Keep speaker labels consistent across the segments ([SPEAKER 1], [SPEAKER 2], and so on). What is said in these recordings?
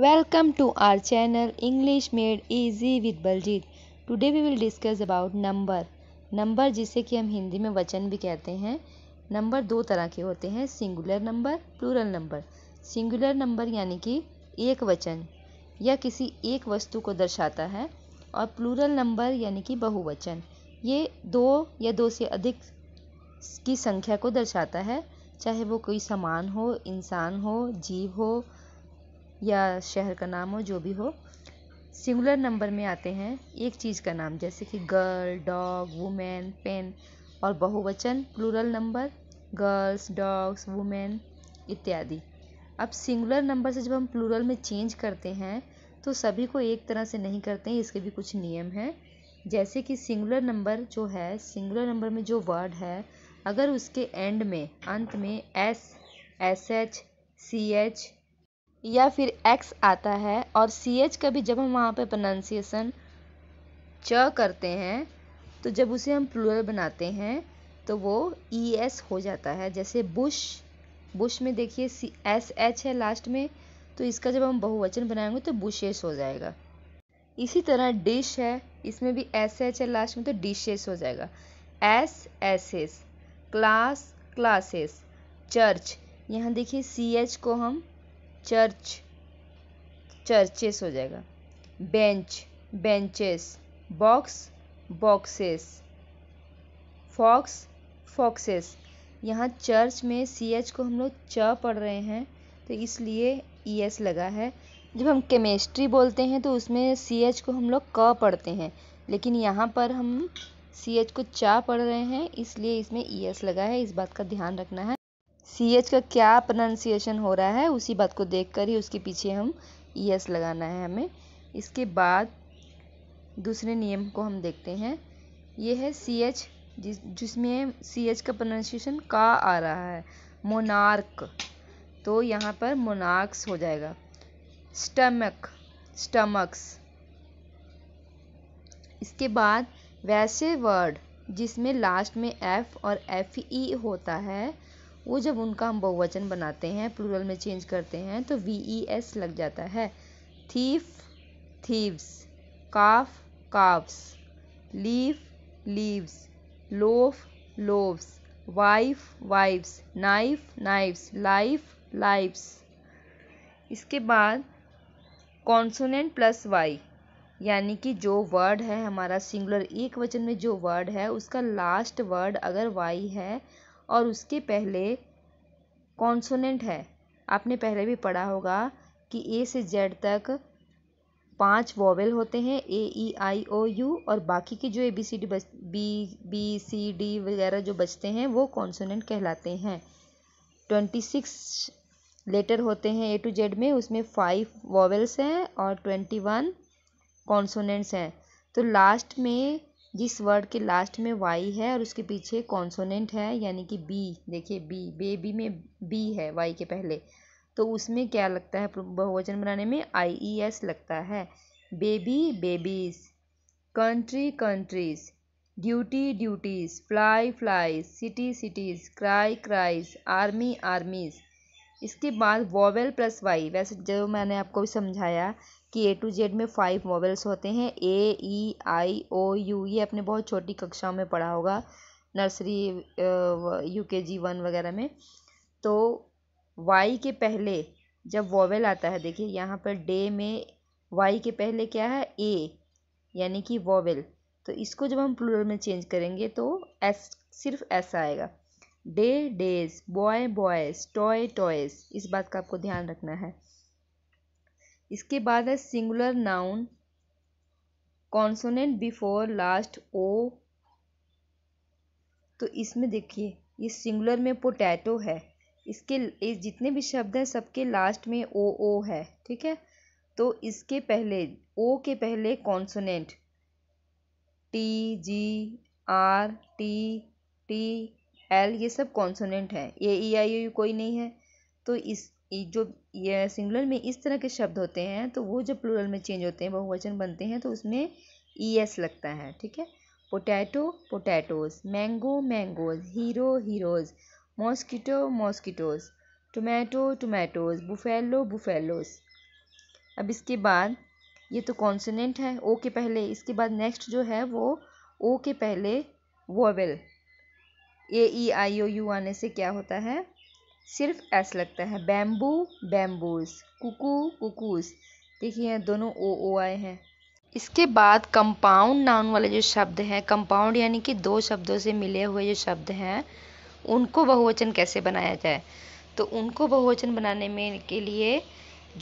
[SPEAKER 1] welcome to our channel English made easy with Baljeet today we will discuss about number number जिसे कि हम हिंदी में वचन भी कहते हैं नंबर दो तरह के होते हैं singular number plural number singular number यानी कि एक वचन या किसी एक वस्तु को दर्शाता है और प्लूरल नंबर यानी कि बहुवचन ये दो या दो से अधिक की संख्या को दर्शाता है चाहे वो कोई सामान हो इंसान हो जीव हो या शहर का नाम हो जो भी हो सिंगुलर नंबर में आते हैं एक चीज़ का नाम जैसे कि गर्ल डॉग वुमेन पेन और बहुवचन plural number girls dogs women इत्यादि अब सिंगुलर नंबर से जब हम प्लूरल में चेंज करते हैं तो सभी को एक तरह से नहीं करते हैं इसके भी कुछ नियम हैं जैसे कि सिंगुलर नंबर जो है सिंगुलर नंबर में जो वर्ड है अगर उसके एंड में अंत में S S H C H या फिर एक्स आता है और सी एच का भी जब हम वहाँ पे प्रोनाउंसिएशन च करते हैं तो जब उसे हम प्लूरल बनाते हैं तो वो ई e एस हो जाता है जैसे बुश बुश में देखिए सी एस एच है लास्ट में तो इसका जब हम बहुवचन बनाएंगे तो बुशेस हो जाएगा इसी तरह डिश है इसमें भी एस एच है लास्ट में तो डिशेस हो जाएगा S S S class classes church यहाँ देखिए सी एच को हम चर्च चर्चेस हो जाएगा bench benches box boxes fox foxes यहाँ चर्च में सी एच को हम लोग च पढ़ रहे हैं तो इसलिए ई e एस लगा है जब हम केमिस्ट्री बोलते हैं तो उसमें सी एच को हम लोग क पढ़ते हैं लेकिन यहाँ पर हम सी एच को चा पढ़ रहे हैं इसलिए इसमें ई e एस लगा है इस बात का ध्यान रखना है सी एच का क्या प्रोनाउंसिएशन हो रहा है उसी बात को देख कर ही उसके पीछे हम ई e एस लगाना है हमें इसके बाद दूसरे नियम को हम देखते हैं ये है सी एच जिस जिसमें सी एच का प्रोनाउंसिएशन का आ रहा है मोनार्क तो यहाँ पर मोनार्क्स हो जाएगा स्टमक स्टमक्स इसके बाद वैसे वर्ड जिसमें लास्ट में एफ़ और एफ ई e होता है वो जब उनका हम बहुवचन बनाते हैं प्लूरल में चेंज करते हैं तो वी ई एस लग जाता है thief thieves calf calfs leaf leaves loaf loaves wife wifes knife knifes life lifes इसके बाद कॉन्सोनेंट प्लस वाई यानी कि जो वर्ड है हमारा सिंगुलर एक वचन में जो वर्ड है उसका लास्ट वर्ड अगर वाई है और उसके पहले कॉन्सोनेंट है आपने पहले भी पढ़ा होगा कि ए से जेड तक पांच वॉवेल होते हैं ए ई आई ओ यू और बाकी के जो ए बी सी डी बच बी बी सी डी वगैरह जो बचते हैं वो कॉन्सोनेंट कहलाते हैं ट्वेंटी सिक्स लेटर होते हैं ए टू जेड में उसमें फाइव वॉवेल्स हैं और ट्वेंटी वन कॉन्सोनेंट्स हैं तो लास्ट में जिस वर्ड के लास्ट में वाई है और उसके पीछे कॉन्सोनेंट है यानी कि बी देखिए बी बेबी में बी है वाई के पहले तो उसमें क्या लगता है बहुवचन बनाने में आई ई एस लगता है baby babies country countries duty duties fly flies city cities cry cries army armies इसके बाद वॉवेल प्लस वाई वैसे जो मैंने आपको समझाया कि ए टू जेड में फाइव वॉवल्स होते हैं ए ई आई ओ यू ये अपने बहुत छोटी कक्षाओं में पढ़ा होगा नर्सरी यू के जी वन वगैरह में तो वाई के पहले जब वॉवेल आता है देखिए यहाँ पर डे में वाई के पहले क्या है ए यानी कि वॉवल तो इसको जब हम प्लूरल में चेंज करेंगे तो एस सिर्फ ऐसा आएगा day days boy boys toy toys इस बात का आपको ध्यान रखना है इसके बाद है singular noun consonant before last O तो इसमें देखिए ये सिंगुलर में पोटैटो है इसके इस जितने भी शब्द हैं सबके लास्ट में ओ ओ है ठीक है तो इसके पहले ओ के पहले consonant T G R T T L ये सब कॉन्सोनेंट है ए ई आई यू कोई नहीं है तो इस जो ये सिंगुलर में इस तरह के शब्द होते हैं तो वो जब प्लूरल में चेंज होते हैं बहुवचन बनते हैं तो उसमें ई एस लगता है ठीक है potato potatoes mango mangoes hero heroes mosquito mosquitoes tomato tomatoes buffalo buffaloes अब इसके बाद ये तो कॉन्सोनेंट है ओ के पहले इसके बाद नेक्स्ट जो है वो ओ के पहले vowel A E I O you आने से क्या होता है सिर्फ एस लगता है बैम्बू बैम्बूस कुकू कुकूस देखिए यहाँ दोनों ओ ओ आए हैं इसके बाद कंपाउंड नाउन वाले जो शब्द हैं कंपाउंड यानी कि दो शब्दों से मिले हुए जो शब्द हैं उनको बहुवचन कैसे बनाया जाए तो उनको बहुवचन बनाने में के लिए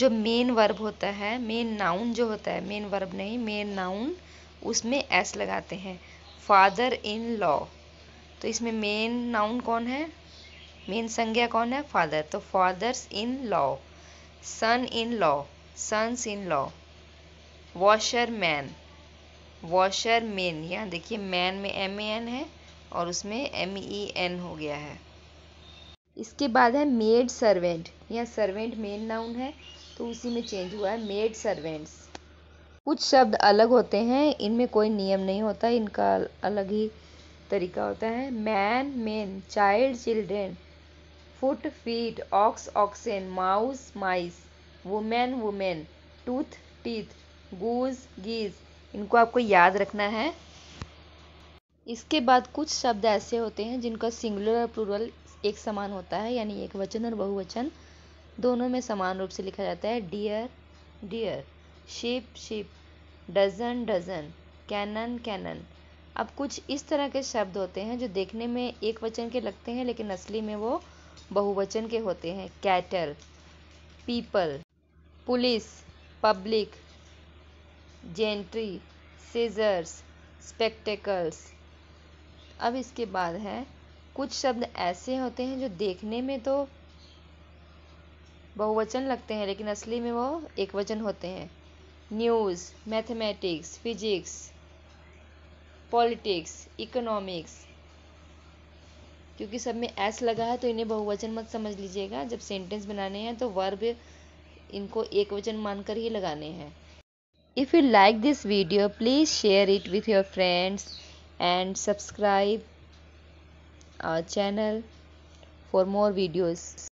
[SPEAKER 1] जो मेन वर्ब होता है मेन नाउन जो होता है मेन वर्ब नहीं मेन नाउन उसमें एस लगाते हैं फादर इन लॉ तो इसमें मेन नाउन कौन है मेन संज्ञा कौन है फादर तो fathers in law son in law sons in law washerman washerman यहाँ देखिए मैन में एम ए एन है और उसमें एम ई एन हो गया है इसके बाद है मेड सर्वेंट यहाँ सर्वेंट मेन नाउन है तो उसी में चेंज हुआ है मेड सर्वेंट्स कुछ शब्द अलग होते हैं इनमें कोई नियम नहीं होता इनका अलग ही तरीका होता है man men child children foot feet ox oxen mouse mice women women tooth teeth goose geese इनको आपको याद रखना है इसके बाद कुछ शब्द ऐसे होते हैं जिनका सिंगुलर और प्लूरल एक समान होता है यानी एक वचन और बहुवचन दोनों में समान रूप से लिखा जाता है deer deer sheep sheep dozen dozen cannon cannon अब कुछ इस तरह के शब्द होते हैं जो देखने में एक वचन के लगते हैं लेकिन असली में वो बहुवचन के होते हैं cattle people police public gentry scissors spectacles अब इसके बाद है कुछ शब्द ऐसे होते हैं जो देखने में तो बहुवचन लगते हैं लेकिन असली में वो एक वचन होते हैं news mathematics physics politics economics क्योंकि सब में एस लगा है तो इन्हें बहुवचन मत समझ लीजिएगा जब सेंटेंस बनाने हैं तो वर्ब इनको एक वचन मानकर ही लगाने हैं if you like this video please share it with your friends and subscribe our channel for more videos